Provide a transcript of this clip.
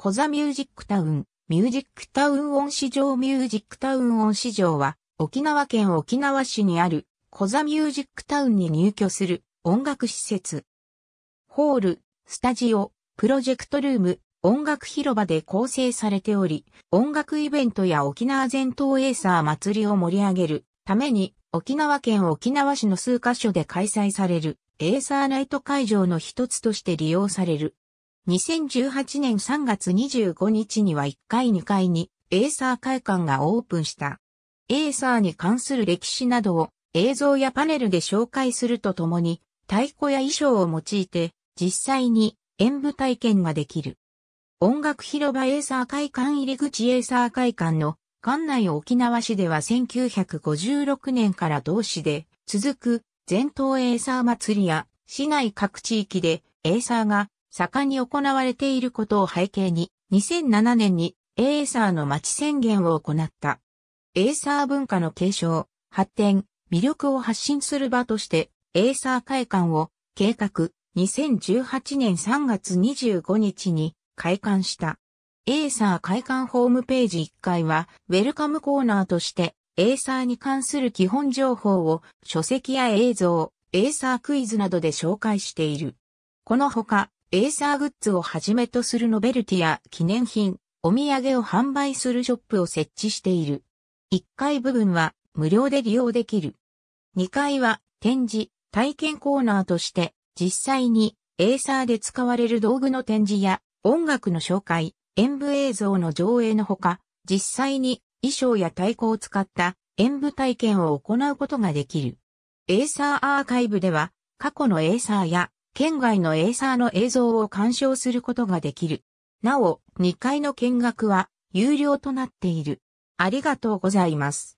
コザミュージックタウン、ミュージックタウンオン市場ミュージックタウンオン市場は、沖縄県沖縄市にある、コザミュージックタウンに入居する音楽施設。ホール、スタジオ、プロジェクトルーム、音楽広場で構成されており、音楽イベントや沖縄全島エーサー祭りを盛り上げるために、沖縄県沖縄市の数カ所で開催されるエーサーナイト会場の一つとして利用される。2018年3月25日には1階2階にエーサー会館がオープンした。エーサーに関する歴史などを映像やパネルで紹介するとともに、太鼓や衣装を用いて実際に演舞体験ができる。音楽広場エーサー会館入り口エーサー会館の館内沖縄市では1956年から同市で続く全島エーサー祭りや市内各地域でエーサーが盛んに行われていることを背景に、2007年にエーサーの街宣言を行った。エーサー文化の継承、発展、魅力を発信する場として、エーサー会館を計画、2018年3月25日に開館した。エーサー会館ホームページ1階は、ウェルカムコーナーとして、エーサーに関する基本情報を書籍や映像、エーサークイズなどで紹介している。このほか、エーサーグッズをはじめとするノベルティや記念品、お土産を販売するショップを設置している。1階部分は無料で利用できる。2階は展示、体験コーナーとして実際にエーサーで使われる道具の展示や音楽の紹介、演舞映像の上映のほか、実際に衣装や太鼓を使った演舞体験を行うことができる。エーサーアーカイブでは過去のエーサーや県外のエイサーの映像を鑑賞することができる。なお、2階の見学は有料となっている。ありがとうございます。